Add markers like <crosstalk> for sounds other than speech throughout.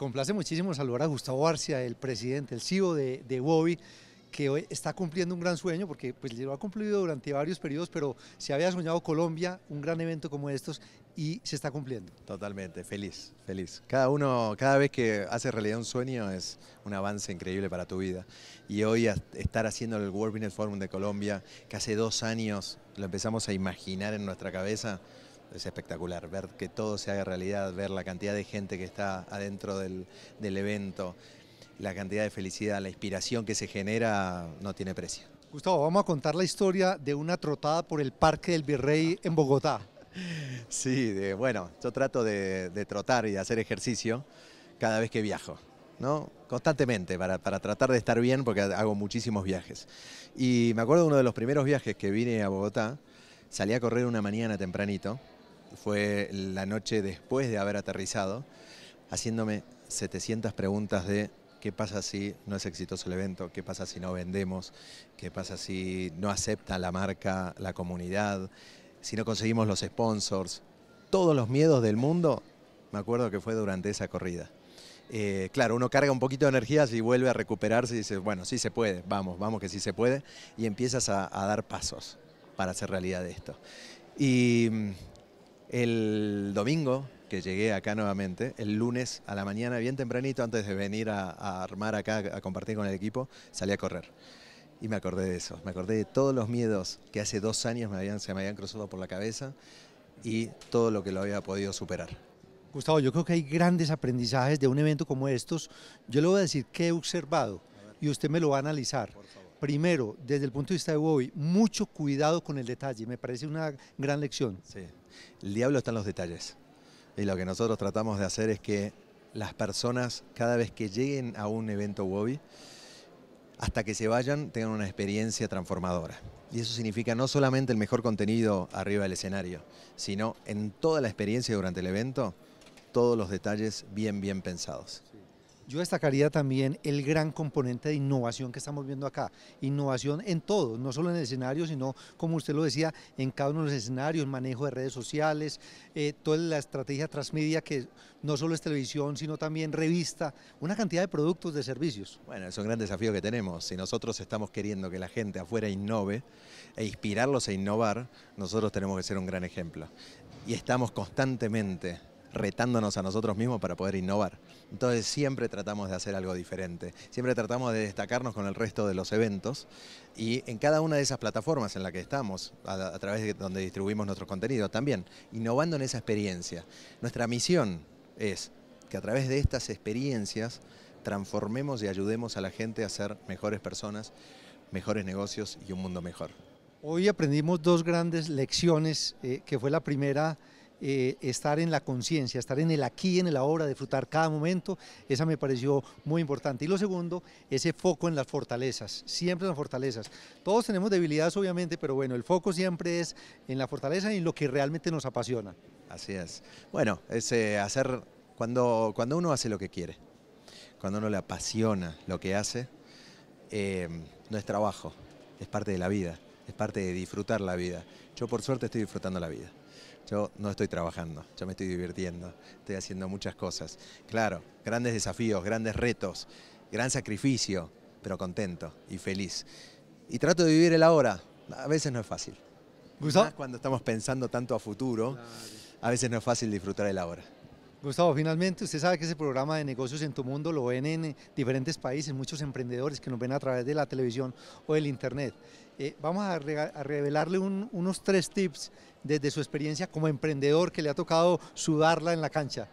complace muchísimo saludar a Gustavo Arcia, el presidente, el CEO de, de que hoy está cumpliendo un gran sueño, porque pues lo ha cumplido durante varios periodos, pero se había soñado Colombia, un gran evento como estos, y se está cumpliendo. Totalmente, feliz, feliz. Cada uno, cada vez que hace realidad un sueño es un avance increíble para tu vida. Y hoy estar haciendo el World Business Forum de Colombia, que hace dos años lo empezamos a imaginar en nuestra cabeza, es espectacular ver que todo se haga realidad, ver la cantidad de gente que está adentro del, evento, la cantidad de felicidad, la inspiración que se genera no tiene precio. Gustavo, vamos a contar la historia de una trotada por el Parque del Virrey en Bogotá. <laughs> Sí, bueno, yo trato de, trotar y de hacer ejercicio cada vez que viajo, ¿no? Constantemente, para, para, tratar de estar bien, porque hago muchísimos viajes. Y me acuerdo de uno de los primeros viajes que vine a Bogotá, salí a correr una mañana tempranito fue la noche después de haber aterrizado, haciéndome 700 preguntas de qué pasa si no es exitoso el evento, qué pasa si no vendemos, qué pasa si no acepta la marca, la comunidad, si no conseguimos los sponsors. Todos los miedos del mundo, me acuerdo que fue durante esa corrida. Eh, claro, uno carga un poquito de energía y vuelve a recuperarse y dice, bueno, sí se puede, vamos, vamos que sí se puede, y empiezas a, a dar pasos para hacer realidad esto. Y el domingo, que llegué acá nuevamente, el lunes a la mañana, bien tempranito, antes de venir a, armar acá, a compartir con el equipo, salí a correr. Y me acordé de eso, me acordé de todos los miedos que hace dos años me habían, se me habían cruzado por la cabeza y todo lo que lo había podido superar. Gustavo, yo creo que hay grandes aprendizajes de un evento como estos. Yo le voy a decir qué he observado y usted me lo va a analizar primero, desde el punto de vista de Wobi, mucho cuidado con el detalle, me parece una gran lección. Sí, el diablo está en los detalles. Y lo que nosotros tratamos de hacer es que las personas, cada vez que lleguen a un evento Wobby, hasta que se vayan, tengan una experiencia transformadora. Y eso significa no solamente el mejor contenido arriba del escenario, sino en toda la experiencia durante el evento, todos los detalles bien, bien pensados. Yo destacaría también el gran componente de innovación que estamos viendo acá. Innovación en todo, no solo en el escenario, sino, como usted lo decía, en cada uno de los escenarios, manejo de redes sociales, eh, toda la estrategia transmedia que no solo es televisión, sino también revista, una cantidad de productos, de servicios. Bueno, es un gran desafío que tenemos. Si nosotros estamos queriendo que la gente afuera innove e inspirarlos a innovar, nosotros tenemos que ser un gran ejemplo. Y estamos constantemente retándonos a nosotros mismos para poder innovar. Entonces siempre tratamos de hacer algo diferente, siempre tratamos de destacarnos con el resto de los eventos y en cada una de esas plataformas en la que estamos, a, través de donde distribuimos nuestros contenidos, también innovando en esa experiencia. Nuestra misión es que a través de estas experiencias transformemos y ayudemos a la gente a ser mejores personas, mejores negocios y un mundo mejor. Hoy aprendimos dos grandes lecciones, eh, que fue la primera eh, estar en la conciencia, estar en el aquí, en la obra, disfrutar cada momento, esa me pareció muy importante. Y lo segundo, ese foco en las fortalezas, siempre en las fortalezas. Todos tenemos debilidades obviamente, pero bueno, el foco siempre es en la fortaleza y en lo que realmente nos apasiona. Así es. Bueno, es eh, hacer cuando, cuando uno hace lo que quiere, cuando uno le apasiona lo que hace, eh, no es trabajo, es parte de la vida, es parte de disfrutar la vida. Yo por suerte estoy disfrutando la vida yo no estoy trabajando, yo me estoy divirtiendo, estoy haciendo muchas cosas. Claro, grandes desafíos, grandes retos, gran sacrificio, pero contento y feliz. Y trato de vivir el ahora, a veces no es fácil. cuando estamos pensando tanto a futuro, a veces no es fácil disfrutar el ahora. Gustavo, finalmente usted sabe que ese programa de negocios en tu mundo lo ven en eh, diferentes países, muchos emprendedores que nos ven a través de la televisión o del internet. Eh, vamos a, revelarle unos tres tips desde su experiencia como emprendedor que le ha tocado sudarla en la cancha.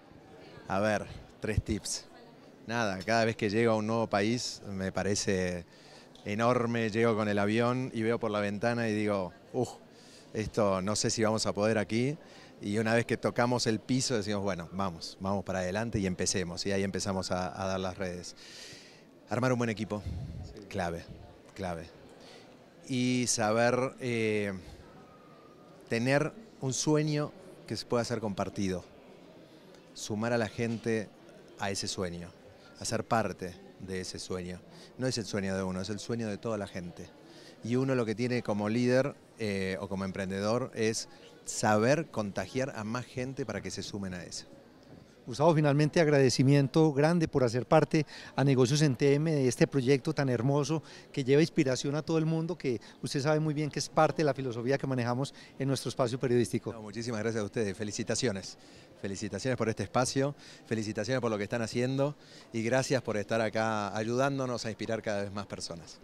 A ver, tres tips. Nada, cada vez que llego a un nuevo país me parece enorme, llego con el avión y veo por la ventana y digo, uff, esto no sé si vamos a poder aquí y una vez que tocamos el piso decimos, bueno, vamos, vamos para adelante y empecemos. Y ahí empezamos a, dar las redes. Armar un buen equipo, clave, clave. Y saber eh, tener un sueño que se pueda hacer compartido. Sumar a la gente a ese sueño, hacer parte de ese sueño. No es el sueño de uno, es el sueño de toda la gente y uno lo que tiene como líder eh, o como emprendedor es saber contagiar a más gente para que se sumen a eso. Gustavo, finalmente agradecimiento grande por hacer parte a Negocios en TM de este proyecto tan hermoso que lleva inspiración a todo el mundo, que usted sabe muy bien que es parte de la filosofía que manejamos en nuestro espacio periodístico. muchísimas gracias a ustedes, felicitaciones. Felicitaciones por este espacio, felicitaciones por lo que están haciendo y gracias por estar acá ayudándonos a inspirar cada vez más personas.